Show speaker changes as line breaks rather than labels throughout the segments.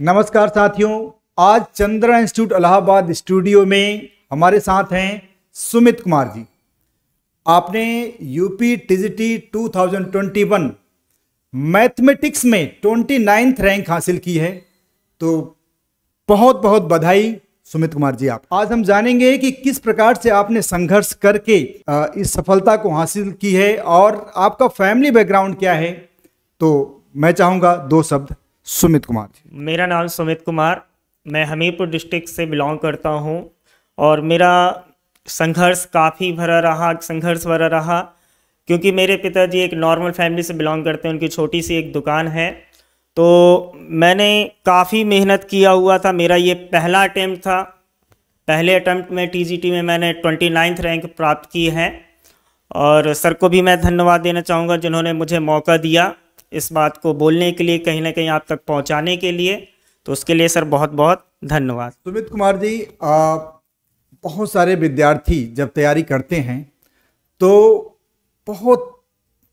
नमस्कार साथियों आज चंद्रा इंस्टीट्यूट अलाहाबाद स्टूडियो में हमारे साथ हैं सुमित कुमार जी आपने यूपी टीजीटी 2021 मैथमेटिक्स में ट्वेंटी नाइन्थ रैंक हासिल की है तो बहुत बहुत बधाई सुमित कुमार जी आप आज हम जानेंगे कि किस प्रकार से आपने संघर्ष करके इस सफलता को हासिल की है और आपका फैमिली बैकग्राउंड क्या है तो मैं चाहूँगा दो शब्द सुमित कुमार
मेरा नाम सुमित कुमार मैं हमीरपुर डिस्ट्रिक्ट से बिलोंग करता हूँ और मेरा संघर्ष काफ़ी भरा रहा संघर्ष भरा रहा क्योंकि मेरे पिताजी एक नॉर्मल फैमिली से बिलोंग करते हैं उनकी छोटी सी एक दुकान है तो मैंने काफ़ी मेहनत किया हुआ था मेरा ये पहला अटैम्प्ट था पहले अटैम्प्ट में टीजीटी में मैंने ट्वेंटी नाइन्थ रैंक प्राप्त की है और सर को भी मैं धन्यवाद देना चाहूँगा जिन्होंने मुझे मौका दिया इस बात को बोलने के लिए कहीं ना कहीं आप तक पहुंचाने के लिए
तो उसके लिए सर बहुत बहुत धन्यवाद सुमित कुमार जी आ, बहुत सारे विद्यार्थी जब तैयारी करते हैं तो बहुत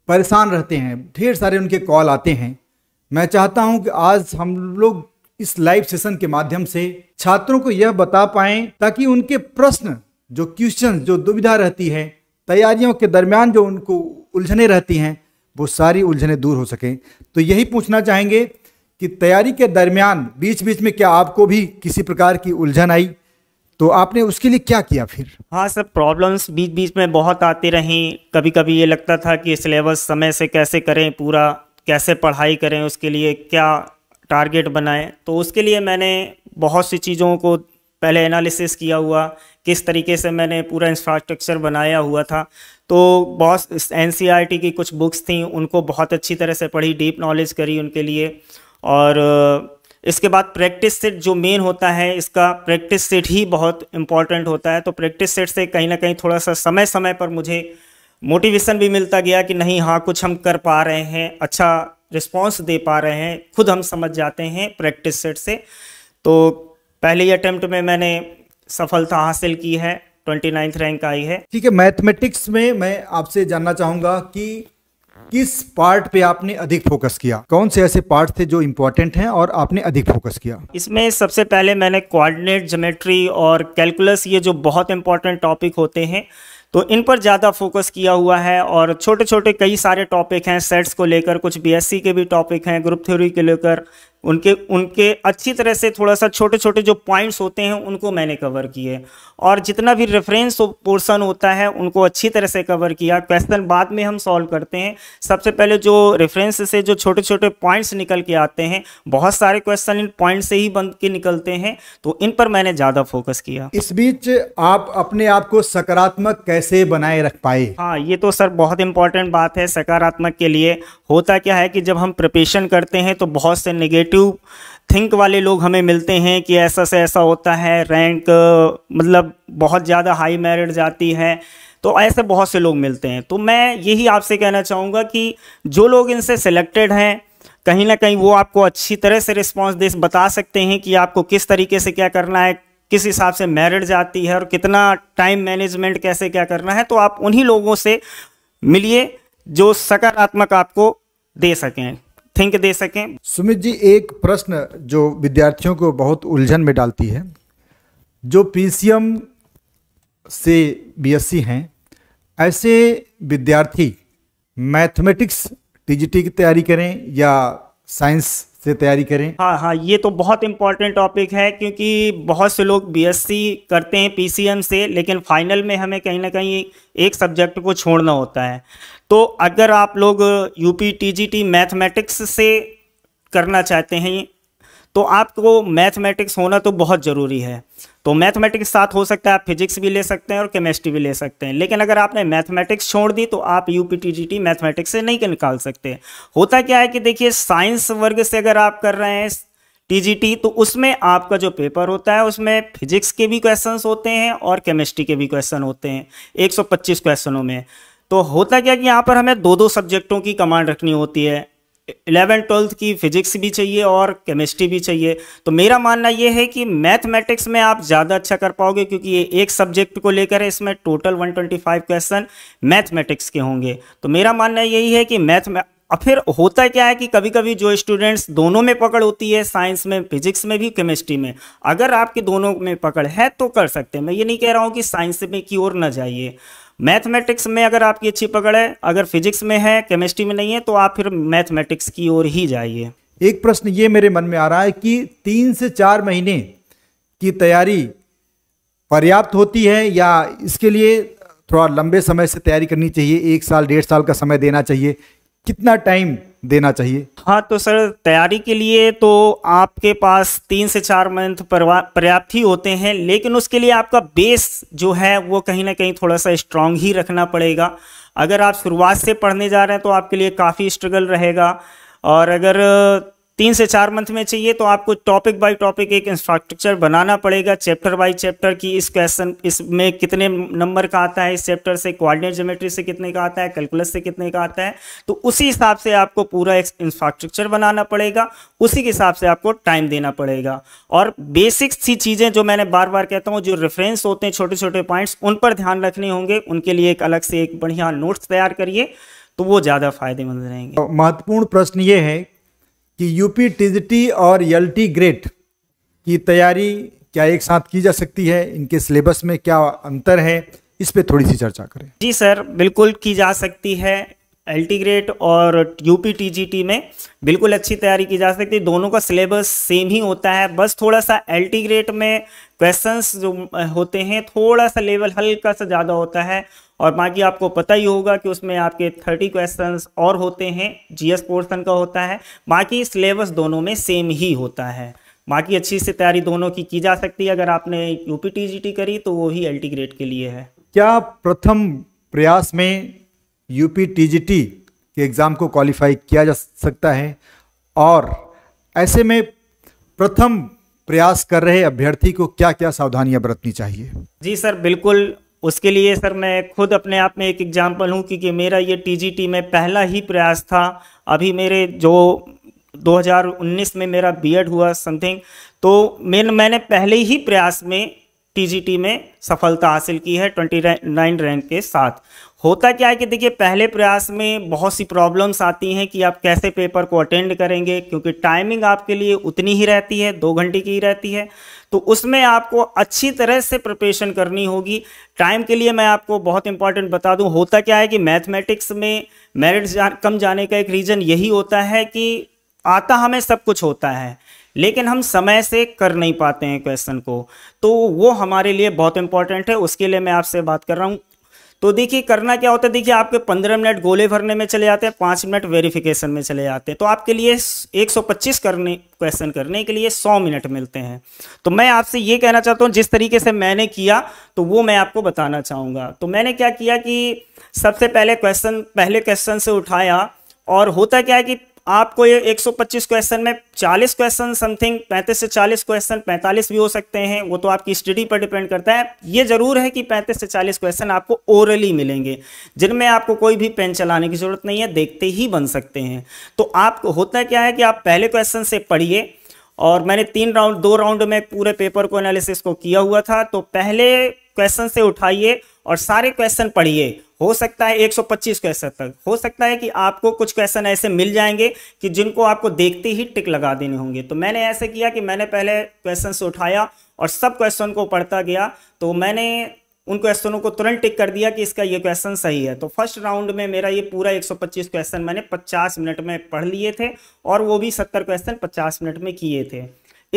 परेशान रहते हैं ढेर सारे उनके कॉल आते हैं मैं चाहता हूं कि आज हम लोग इस लाइव सेशन के माध्यम से छात्रों को यह बता पाएं ताकि उनके प्रश्न जो क्वेश्चन जो दुविधा रहती है तैयारियों के दरमियान जो उनको उलझने रहती हैं वो सारी उलझने दूर हो सकें तो यही पूछना चाहेंगे कि तैयारी के दरमियान बीच बीच में क्या आपको भी किसी प्रकार की उलझन आई तो आपने उसके लिए क्या किया फिर
हाँ सर प्रॉब्लम्स बीच बीच में बहुत आती रहीं कभी कभी ये लगता था कि सिलेबस समय से कैसे करें पूरा कैसे पढ़ाई करें उसके लिए क्या टारगेट बनाएं तो उसके लिए मैंने बहुत सी चीज़ों को पहले एनालिसिस किया हुआ किस तरीके से मैंने पूरा इंफ्रास्ट्रक्चर बनाया हुआ था तो बहुत एन e की कुछ बुक्स थी उनको बहुत अच्छी तरह से पढ़ी डीप नॉलेज करी उनके लिए और इसके बाद प्रैक्टिस सेट जो मेन होता है इसका प्रैक्टिस सेट ही बहुत इम्पॉर्टेंट होता है तो प्रैक्टिस सेट से कहीं ना कहीं थोड़ा सा समय समय पर मुझे मोटिवेशन भी मिलता गया कि नहीं हाँ कुछ हम कर पा रहे हैं अच्छा रिस्पॉन्स दे पा रहे हैं खुद हम समझ जाते हैं प्रैक्टिस सेट से तो पहले अटेम्प्ट में मैंने सफलता हासिल की है ट्वेंटी नाइन्थ रैंक आई है
ठीक है मैथमेटिक्स में मैं आपसे जानना चाहूंगा कि किस पार्ट पे आपने अधिक फोकस किया कौन से ऐसे पार्ट थे जो इम्पोर्टेंट हैं और आपने अधिक फोकस किया
इसमें सबसे पहले मैंने कोऑर्डिनेट जोमेट्री और कैलकुलस ये जो बहुत इंपॉर्टेंट टॉपिक होते हैं तो इन पर ज़्यादा फोकस किया हुआ है और छोटे छोटे कई सारे टॉपिक हैं सेट्स को लेकर कुछ बीएससी के भी टॉपिक हैं ग्रुप थ्योरी के लेकर उनके उनके अच्छी तरह से थोड़ा सा छोटे छोटे जो पॉइंट्स होते हैं उनको मैंने कवर किए और जितना भी रेफरेंस पोर्सन होता है उनको अच्छी तरह से कवर किया क्वेश्चन बाद में हम सॉल्व करते हैं सबसे पहले जो रेफरेंस से जो छोटे छोटे पॉइंट्स निकल के आते हैं बहुत सारे क्वेश्चन इन पॉइंट से ही बन के निकलते हैं तो इन पर मैंने ज़्यादा फोकस किया
इस बीच आप अपने आप को सकारात्मक कैसे बनाए रख पाए हाँ ये तो सर बहुत इंपॉर्टेंट बात है सकारात्मक
के लिए होता क्या है कि जब हम प्रिपेशन करते हैं तो बहुत से निगेटिव नेगेटिव थिंक वाले लोग हमें मिलते हैं कि ऐसा से ऐसा होता है रैंक मतलब बहुत ज़्यादा हाई मेरिट जाती है तो ऐसे बहुत से लोग मिलते हैं तो मैं यही आपसे कहना चाहूँगा कि जो लोग इनसे सिलेक्टेड हैं कहीं ना कहीं वो आपको अच्छी तरह से रिस्पॉन्स दे बता सकते हैं कि आपको किस तरीके से क्या करना है किस हिसाब से मेरिट जाती है और कितना टाइम मैनेजमेंट कैसे क्या करना है तो आप उन्हीं लोगों से मिलिए जो सकारात्मक आपको दे सकें
थिंक दे सकें सुमित जी एक प्रश्न जो विद्यार्थियों को बहुत उलझन में डालती है जो पीसीएम से बीएससी हैं ऐसे विद्यार्थी मैथमेटिक्स टीजीटी की तैयारी करें या साइंस से तैयारी करें हाँ हाँ ये तो
बहुत इंपॉर्टेंट टॉपिक है क्योंकि बहुत से लोग बीएससी करते हैं पीसीएम से लेकिन फाइनल में हमें कहीं ना कहीं एक सब्जेक्ट को छोड़ना होता है तो अगर आप लोग यूपी टीजीटी मैथमेटिक्स से करना चाहते हैं तो आपको मैथमेटिक्स होना तो बहुत ज़रूरी है तो मैथमेटिक्स साथ हो सकता है आप फिजिक्स भी ले सकते हैं और केमिस्ट्री भी ले सकते हैं लेकिन अगर आपने मैथमेटिक्स छोड़ दी तो आप यू पी मैथमेटिक्स से नहीं निकाल सकते होता क्या है कि देखिए साइंस वर्ग से अगर आप कर रहे हैं टीजीटी तो उसमें आपका जो पेपर होता है उसमें फिजिक्स के भी क्वेश्चंस होते हैं और केमिस्ट्री के भी क्वेश्चन होते हैं 125 क्वेश्चनों में तो होता क्या कि यहाँ पर हमें दो दो सब्जेक्टों की कमांड रखनी होती है इलेवन ट्वेल्थ की फिजिक्स भी चाहिए और केमिस्ट्री भी चाहिए तो मेरा मानना यह है कि मैथमेटिक्स में आप ज़्यादा अच्छा कर पाओगे क्योंकि ये एक सब्जेक्ट को लेकर है इसमें टोटल 125 क्वेश्चन मैथमेटिक्स के होंगे तो मेरा मानना यही है कि मैथ में और फिर होता क्या है कि कभी कभी जो स्टूडेंट्स दोनों में पकड़ होती है साइंस में फिजिक्स में भी केमिस्ट्री में अगर आपके दोनों में पकड़ है तो कर सकते हैं मैं ये नहीं कह रहा हूँ कि साइंस में की ओर ना जाइए मैथमेटिक्स में अगर आपकी अच्छी पकड़ है अगर फिजिक्स में है केमिस्ट्री में
नहीं है तो आप फिर मैथमेटिक्स की ओर ही जाइए एक प्रश्न ये मेरे मन में आ रहा है कि तीन से चार महीने की तैयारी पर्याप्त होती है या इसके लिए थोड़ा लंबे समय से तैयारी करनी चाहिए एक साल डेढ़ साल का समय देना चाहिए कितना टाइम देना चाहिए हाँ तो सर
तैयारी के लिए तो आपके पास तीन से चार मंथ पर्याप्त ही होते हैं लेकिन उसके लिए आपका बेस जो है वो कहीं ना कहीं थोड़ा सा स्ट्रांग ही रखना पड़ेगा अगर आप शुरुआत से पढ़ने जा रहे हैं तो आपके लिए काफ़ी स्ट्रगल रहेगा और अगर तीन से चार मंथ में चाहिए तो आपको टॉपिक बाय टॉपिक एक इंफ्रास्ट्रक्चर बनाना पड़ेगा चैप्टर बाय चैप्टर की इस क्वेश्चन इसमें कितने नंबर का आता है इस चैप्टर से कोऑर्डिनेट ज्योमेट्री से कितने का आता है कैलकुलस से कितने का आता है तो उसी हिसाब से आपको पूरा एक इंफ्रास्ट्रक्चर बनाना पड़ेगा उसी के हिसाब से आपको टाइम देना पड़ेगा और बेसिक सी चीज़ें जो मैंने बार बार कहता हूँ जो रेफरेंस होते हैं छोटे छोटे पॉइंट्स उन पर ध्यान रखने होंगे उनके लिए एक अलग से एक बढ़िया नोट्स तैयार करिए तो वो ज़्यादा फायदेमंद
रहेंगे तो महत्वपूर्ण प्रश्न ये है कि यूपी टीजीटी और एलटी ग्रेड की तैयारी क्या एक साथ की जा सकती है इनके सिलेबस में क्या अंतर है इस पे थोड़ी सी चर्चा करें
जी सर बिल्कुल की जा सकती है एल ग्रेड और यूपी टी में बिल्कुल अच्छी तैयारी की जा सकती है दोनों का सिलेबस सेम ही होता है बस थोड़ा सा एल ग्रेड में क्वेश्चंस जो होते हैं थोड़ा सा लेवल हल्का सा ज़्यादा होता है और बाकी आपको पता ही होगा कि उसमें आपके थर्टी क्वेश्चंस और होते हैं जीएस पोर्सन का होता है बाकी सिलेबस दोनों में सेम ही होता है बाकी अच्छी से तैयारी दोनों की की जा सकती है अगर आपने यूपी टी करी तो वो ही एल ग्रेड के लिए
है क्या प्रथम प्रयास में यूपी टीजीटी के एग्ज़ाम को क्वालिफाई किया जा सकता है और ऐसे में प्रथम प्रयास कर रहे अभ्यर्थी को क्या क्या सावधानियां बरतनी चाहिए
जी सर बिल्कुल उसके लिए सर मैं खुद अपने आप में एक एग्जाम्पल हूँ क्योंकि मेरा ये टीजीटी में पहला ही प्रयास था अभी मेरे जो 2019 में मेरा बीएड हुआ समथिंग तो मैं मैंने पहले ही प्रयास में टीजीटी में सफलता हासिल की है ट्वेंटी नाइन रैंक के साथ होता क्या है कि देखिए पहले प्रयास में बहुत सी प्रॉब्लम्स आती हैं कि आप कैसे पेपर को अटेंड करेंगे क्योंकि टाइमिंग आपके लिए उतनी ही रहती है दो घंटे की ही रहती है तो उसमें आपको अच्छी तरह से प्रिपरेशन करनी होगी टाइम के लिए मैं आपको बहुत इंपॉर्टेंट बता दूँ होता क्या है कि मैथमेटिक्स में मेरिट जा, कम जाने का एक रीज़न यही होता है कि आता हमें सब कुछ होता है लेकिन हम समय से कर नहीं पाते हैं क्वेश्चन को तो वो हमारे लिए बहुत इंपॉर्टेंट है उसके लिए मैं आपसे बात कर रहा हूँ तो देखिए करना क्या होता है देखिए आपके पंद्रह मिनट गोले भरने में चले जाते हैं पाँच मिनट वेरिफिकेशन में चले जाते हैं तो आपके लिए 125 करने क्वेश्चन करने के लिए 100 मिनट मिलते हैं तो मैं आपसे ये कहना चाहता हूँ जिस तरीके से मैंने किया तो वो मैं आपको बताना चाहूँगा तो मैंने क्या किया कि सबसे पहले क्वेश्चन पहले क्वेश्चन से उठाया और होता क्या है कि आपको ये 125 क्वेश्चन में 40 क्वेश्चन समथिंग 35 से 40 क्वेश्चन 45 भी हो सकते हैं वो तो आपकी स्टडी पर डिपेंड करता है ये जरूर है कि 35 से 40 क्वेश्चन आपको ओरली मिलेंगे जिनमें आपको कोई भी पेन चलाने की जरूरत नहीं है देखते ही बन सकते हैं तो आपको होता क्या है कि आप पहले क्वेश्चन से पढ़िए और मैंने तीन राउंड दो राउंड में पूरे पेपर को एनालिसिस को किया हुआ था तो पहले क्वेश्चन से उठाइए और सारे क्वेश्चन पढ़िए हो सकता है 125 क्वेश्चन तक हो सकता है कि आपको कुछ क्वेश्चन ऐसे मिल जाएंगे कि जिनको आपको देखते ही टिक लगा देने होंगे तो मैंने ऐसे किया कि मैंने पहले क्वेश्चन उठाया और सब क्वेश्चन को पढ़ता गया तो मैंने उन क्वेश्चनों को तुरंत टिक कर दिया कि इसका ये क्वेश्चन सही है तो फर्स्ट राउंड में मेरा ये पूरा 125 क्वेश्चन मैंने 50 मिनट में पढ़ लिए थे और वो भी 70 क्वेश्चन 50 मिनट में किए थे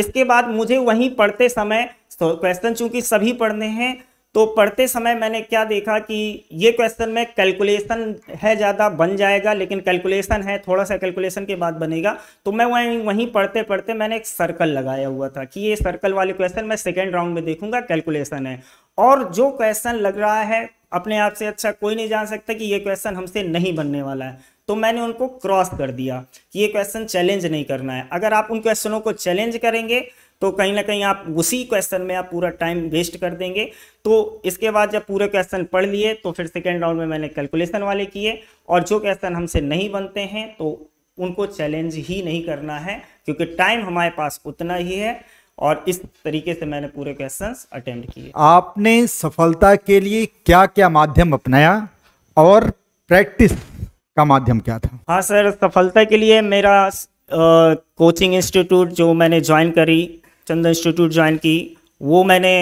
इसके बाद मुझे वहीं पढ़ते समय क्वेश्चन तो चूंकि सभी पढ़ने हैं तो पढ़ते समय मैंने क्या देखा कि ये क्वेश्चन में कैलकुलेशन है ज़्यादा बन जाएगा लेकिन कैलकुलेशन है थोड़ा सा कैलकुलेशन के बाद बनेगा तो मैं वहीं वहीं पढ़ते पढ़ते मैंने एक सर्कल लगाया हुआ था कि ये सर्कल वाले क्वेश्चन मैं सेकेंड राउंड में देखूंगा कैलकुलेशन है और जो क्वेश्चन लग रहा है अपने आप से अच्छा कोई नहीं जान सकता कि ये क्वेश्चन हमसे नहीं बनने वाला है तो मैंने उनको क्रॉस कर दिया कि ये क्वेश्चन चैलेंज नहीं करना है अगर आप उन क्वेश्चनों को चैलेंज करेंगे तो कहीं ना कहीं आप उसी क्वेश्चन में आप पूरा टाइम वेस्ट कर देंगे तो इसके बाद जब पूरे क्वेश्चन पढ़ लिए तो फिर सेकेंड राउंड में मैंने कैलकुलेशन वाले किए और जो क्वेश्चन हमसे नहीं बनते हैं तो उनको चैलेंज ही नहीं करना है क्योंकि टाइम हमारे पास उतना ही है और इस तरीके से मैंने पूरे क्वेश्चन अटेम्प्ट किए
आपने सफलता के लिए क्या क्या माध्यम अपनाया और प्रैक्टिस का माध्यम क्या था
हाँ सर सफलता के लिए मेरा कोचिंग इंस्टीट्यूट जो मैंने ज्वाइन करी चंदन इंस्टीट्यूट ज्वाइन की वो मैंने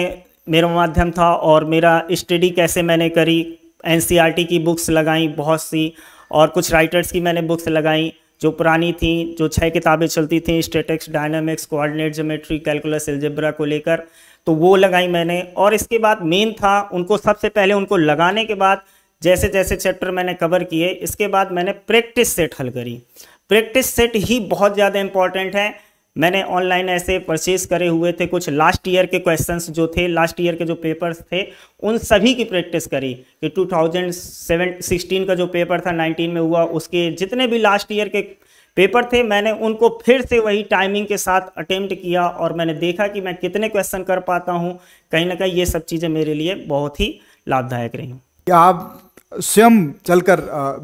मेरा माध्यम था और मेरा स्टडी कैसे मैंने करी एन e की बुक्स लगाई बहुत सी और कुछ राइटर्स की मैंने बुक्स लगाई जो पुरानी थी जो छः किताबें चलती थी statics dynamics coordinate geometry calculus algebra को लेकर तो वो लगाई मैंने और इसके बाद मेन था उनको सबसे पहले उनको लगाने के बाद जैसे जैसे चैप्टर मैंने कवर किए इसके बाद मैंने प्रैक्टिस सेट हल करी प्रैक्टिस सेट ही बहुत ज़्यादा इंपॉर्टेंट है मैंने ऑनलाइन ऐसे परचेज करे हुए थे कुछ लास्ट ईयर के क्वेश्चंस जो थे लास्ट ईयर के जो पेपर्स थे उन सभी की प्रैक्टिस करी कि 2016 का जो पेपर था 19 में हुआ उसके जितने भी लास्ट ईयर के पेपर थे मैंने उनको फिर से वही टाइमिंग के साथ अटेम्प्ट किया और मैंने देखा कि मैं कितने क्वेश्चन कर पाता हूँ कहीं ना कहीं ये सब चीज़ें मेरे लिए बहुत ही
लाभदायक रही हूँ आप स्वयं चलकर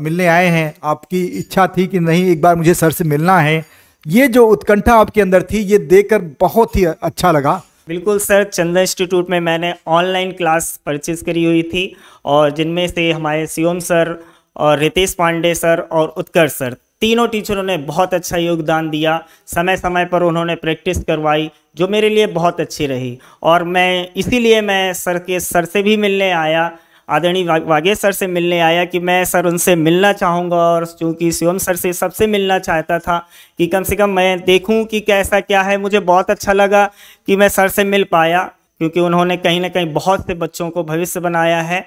मिलने आए हैं आपकी इच्छा थी कि नहीं एक बार मुझे सर से मिलना है ये जो उत्कंठा आपके अंदर थी ये देखकर बहुत ही अच्छा लगा
बिल्कुल सर चंदा इंस्टीट्यूट में मैंने ऑनलाइन क्लास परचेज करी हुई थी और जिनमें से हमारे सीओम सर और रितेश पांडे सर और उत्कर्ष सर तीनों टीचरों ने बहुत अच्छा योगदान दिया समय समय पर उन्होंने प्रैक्टिस करवाई जो मेरे लिए बहुत अच्छी रही और मैं इसीलिए मैं सर के सर से भी मिलने आया आदरणीय वागेश सर से मिलने आया कि मैं सर उनसे मिलना चाहूँगा और चूँकि शिवम सर से सबसे मिलना चाहता था कि कम से कम मैं देखूँ कि कैसा क्या है मुझे बहुत अच्छा लगा कि मैं सर से मिल पाया क्योंकि उन्होंने कहीं ना कहीं बहुत से बच्चों को भविष्य बनाया
है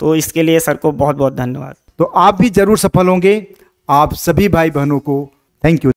तो इसके लिए सर को बहुत बहुत धन्यवाद तो आप भी ज़रूर सफल होंगे आप सभी भाई बहनों को थैंक यू